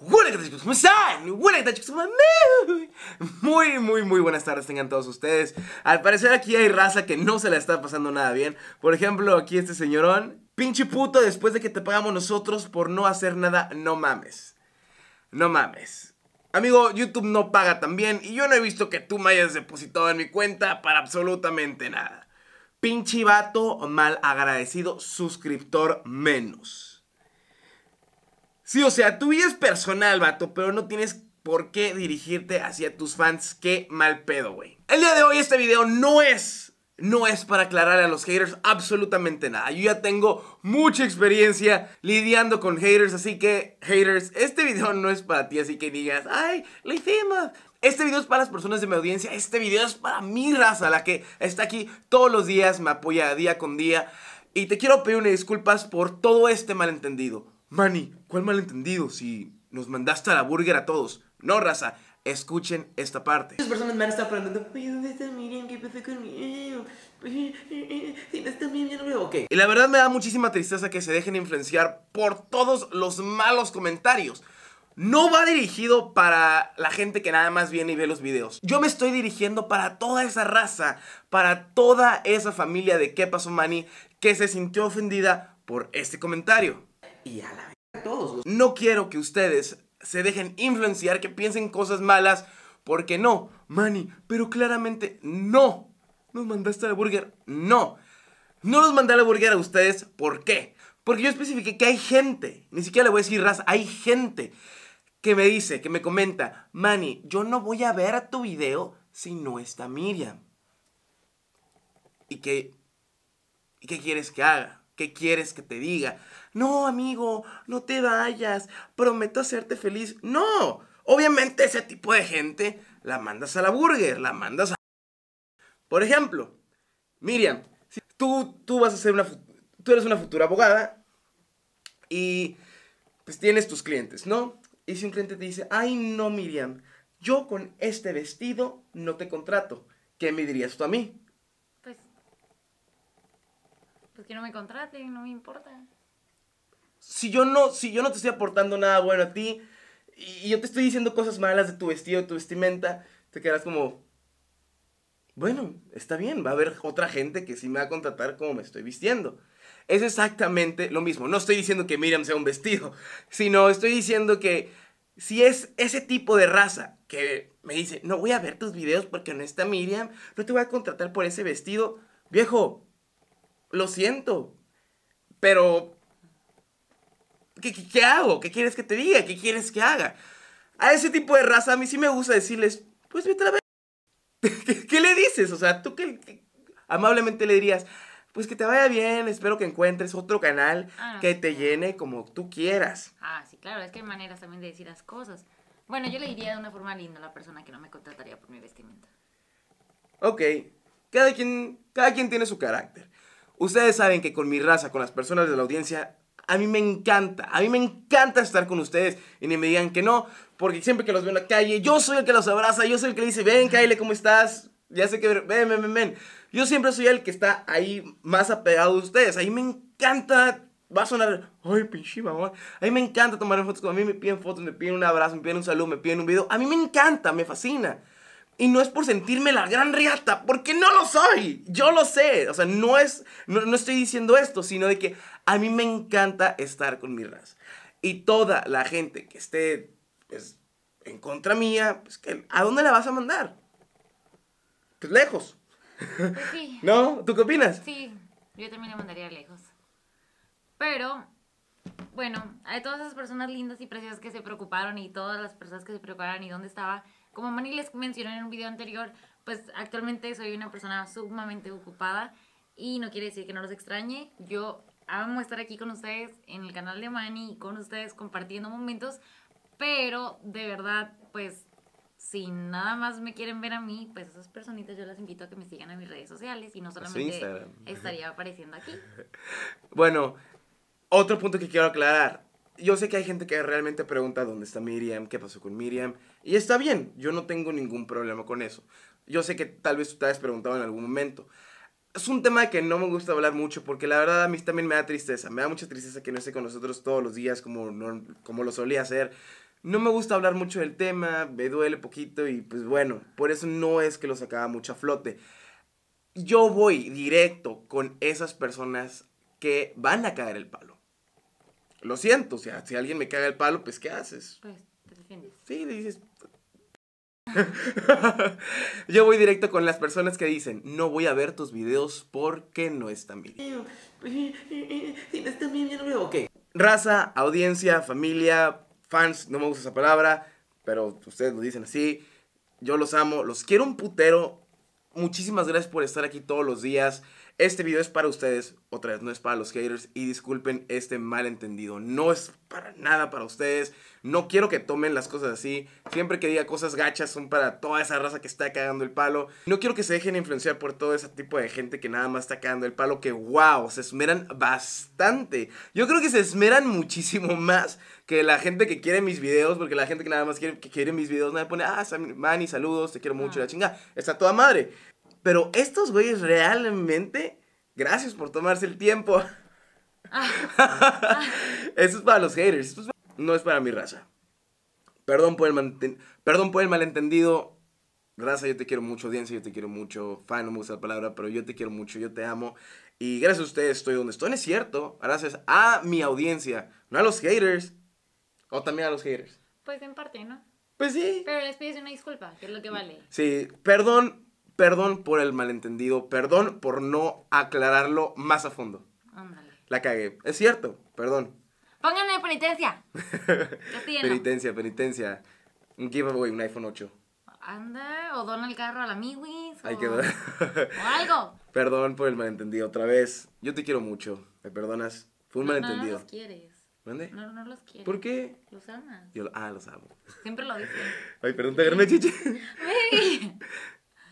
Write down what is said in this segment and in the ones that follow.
Muy, muy, muy buenas tardes tengan todos ustedes. Al parecer aquí hay raza que no se la está pasando nada bien. Por ejemplo, aquí este señorón. Pinche puto, después de que te pagamos nosotros por no hacer nada, no mames. No mames. Amigo, YouTube no paga también y yo no he visto que tú me hayas depositado en mi cuenta para absolutamente nada. Pinche vato mal agradecido, suscriptor menos. Sí, o sea, tu vida es personal, vato, pero no tienes por qué dirigirte hacia tus fans. Qué mal pedo, güey. El día de hoy este video no es no es para aclarar a los haters absolutamente nada. Yo ya tengo mucha experiencia lidiando con haters, así que haters, este video no es para ti, así que digas, ay, lo hicimos. Este video es para las personas de mi audiencia, este video es para mi raza, la que está aquí todos los días, me apoya día con día. Y te quiero pedir unas disculpas por todo este malentendido. Manny, ¿cuál malentendido? Si nos mandaste a la burger a todos. No, raza, escuchen esta parte. Y la verdad me da muchísima tristeza que se dejen influenciar por todos los malos comentarios. No va dirigido para la gente que nada más viene y ve los videos. Yo me estoy dirigiendo para toda esa raza, para toda esa familia de qué pasó Manny que se sintió ofendida por este comentario y a la a todos. No quiero que ustedes se dejen influenciar, que piensen cosas malas, porque no, Manny, pero claramente no. Nos mandaste la burger, no. No los mandé la burger a ustedes, ¿por qué? Porque yo especifiqué que hay gente, ni siquiera le voy a decir Ras, hay gente que me dice, que me comenta, Manny, yo no voy a ver a tu video si no está Miriam. ¿Y qué, ¿Y qué quieres que haga? ¿Qué quieres que te diga? No, amigo, no te vayas, prometo hacerte feliz. No, obviamente ese tipo de gente la mandas a la burger, la mandas a... Por ejemplo, Miriam, si tú, tú vas a ser Tú eres una futura abogada y pues tienes tus clientes, ¿no? Y si un cliente te dice, ay no, Miriam, yo con este vestido no te contrato, ¿qué me dirías tú a mí? Pues que no me contraten, no me importa. Si yo no, si yo no te estoy aportando nada bueno a ti y yo te estoy diciendo cosas malas de tu vestido, de tu vestimenta, te quedarás como, bueno, está bien, va a haber otra gente que sí me va a contratar como me estoy vistiendo. Es exactamente lo mismo. No estoy diciendo que Miriam sea un vestido, sino estoy diciendo que si es ese tipo de raza que me dice, no voy a ver tus videos porque no está Miriam, no te voy a contratar por ese vestido, viejo, lo siento, pero ¿qué, qué, hago? ¿Qué quieres que te diga? ¿Qué quieres que haga? A ese tipo de raza a mí sí me gusta decirles, pues vete a ¿Qué, le dices? O sea, tú que amablemente le dirías, pues que te vaya bien, espero que encuentres otro canal ah, que te llene como tú quieras. Ah, sí, claro, es que hay maneras también de decir las cosas. Bueno, yo le diría de una forma linda a la persona que no me contrataría por mi vestimenta. Ok, cada quien, cada quien tiene su carácter. Ustedes saben que con mi raza, con las personas de la audiencia, a mí me encanta, a mí me encanta estar con ustedes y ni me digan que no, porque siempre que los veo en la calle, yo soy el que los abraza, yo soy el que dice, ven, Kyle, ¿cómo estás? Ya sé que, ven, ven, ven, ven. Yo siempre soy el que está ahí más apegado a ustedes, a mí me encanta, va a sonar, ay, pinche mamá, a mí me encanta tomar fotos, a mí me piden fotos, me piden un abrazo, me piden un saludo, me piden un video, a mí me encanta, me fascina. Y no es por sentirme la gran riata, porque no lo soy. Yo lo sé. O sea, no es. No, estoy diciendo esto, sino de que a mí me encanta estar con mi raza. Y toda la gente que esté pues, en contra mía, pues, ¿a dónde la vas a mandar? Pues lejos. Pues ¿No? ¿Tú qué opinas? Sí, yo también la mandaría lejos. Pero bueno, hay todas esas personas lindas y preciosas que se preocuparon y todas las personas que se preocuparon y dónde estaba, como Manny les mencionó en un video anterior, pues actualmente soy una persona sumamente ocupada y no quiere decir que no los extrañe. Yo amo estar aquí con ustedes en el canal de Manny y con ustedes compartiendo momentos, pero de verdad, pues si nada más me quieren ver a mí, pues esas personitas yo las invito a que me sigan en mis redes sociales y no solamente estaría apareciendo aquí. Bueno, otro punto que quiero aclarar yo sé que hay gente que realmente pregunta dónde está Miriam, qué pasó con Miriam. Y está bien, yo no tengo ningún problema con eso. Yo sé que tal vez tú te has preguntado en algún momento. Es un tema que no me gusta hablar mucho porque la verdad a mí también me da tristeza. Me da mucha tristeza que no esté con nosotros todos los días como, como lo solía hacer. No me gusta hablar mucho del tema, me duele poquito y pues bueno, por eso no es que lo sacaba mucho a flote. Yo voy directo con esas personas que van a caer el palo lo siento, o sea, si alguien me caga el palo, pues ¿qué haces? Pues te defiendes. Sí, le dices... Yo voy directo con las personas que dicen, no voy a ver tus videos porque no están bien. Si no están bien, yo no veo. Ok. Raza, audiencia, familia, fans, no me gusta esa palabra, pero ustedes lo dicen así. Yo los amo, los quiero un putero. Muchísimas gracias por estar aquí todos los días. Este video es para ustedes, otra vez no es para los haters y disculpen este malentendido, no es para nada para ustedes, no quiero que tomen las cosas así, siempre que diga cosas gachas son para toda esa raza que está cagando el palo, no quiero que se dejen influenciar por todo ese tipo de gente que nada más está cagando el palo, que wow, se esmeran bastante, yo creo que se esmeran muchísimo más que la gente que quiere mis videos, porque la gente que nada más quiere, que quiere mis videos, nadie pone, ah, Manny, saludos, te quiero mucho, la chinga, está toda madre. Pero estos güeyes realmente, gracias por tomarse el tiempo. Esto ah. Eso es para los haters, no es para mi raza. Perdón por, el Perdón por el malentendido. Raza, yo te quiero mucho, audiencia, yo te quiero mucho. Fan, no me gusta la palabra, pero yo te quiero mucho, yo te amo. Y gracias a ustedes estoy donde estoy, no es cierto. Gracias a mi audiencia, no a los haters. O también a los haters. Pues en parte, ¿no? Pues sí. Pero les pides una disculpa, que es lo que vale. Sí, perdón, perdón por el malentendido, perdón por no aclararlo más a fondo. Ándale. La cagué. Es cierto, perdón. Pónganme penitencia. penitencia, penitencia. Un giveaway, un iPhone 8. Anda, o dona el carro a la Miwis. Hay o... que O algo. Perdón por el malentendido otra vez. Yo te quiero mucho. ¿Me perdonas? Fue un malentendido. No, quieres. No, no los quiero. ¿Por qué? Los amas. Yo, ah, los amo. Siempre lo dije. Ay, pregunta, agarré me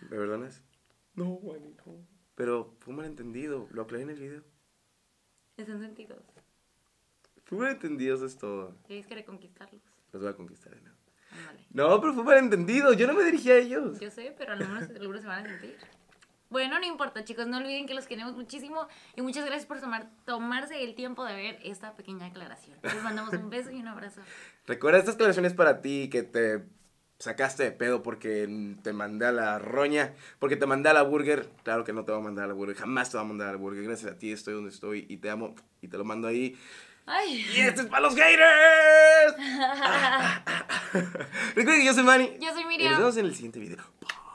¿Me perdonas? No, bueno. Pero fue un malentendido. Lo aclaré en el video. Están sentidos. Fue eso es todo. Tienes que reconquistarlos. Los voy a conquistar ¿eh? Vale. No, pero fue malentendido. Yo no me dirigí a ellos. Yo sé, pero menos seguro se van a sentir. Bueno, no importa, chicos, no olviden que los queremos muchísimo y muchas gracias por tomar, tomarse el tiempo de ver esta pequeña aclaración. Les mandamos un beso y un abrazo. Recuerda, estas aclaración para ti que te sacaste de pedo porque te mandé a la roña, porque te mandé a la burger. Claro que no te voy a mandar a la burger, jamás te va a mandar a la burger. Gracias a ti estoy donde estoy y te amo y te lo mando ahí. Ay. ¡Y esto es para los haters! Recuerda que yo soy Manny. Yo soy Miriam. nos vemos en el siguiente video.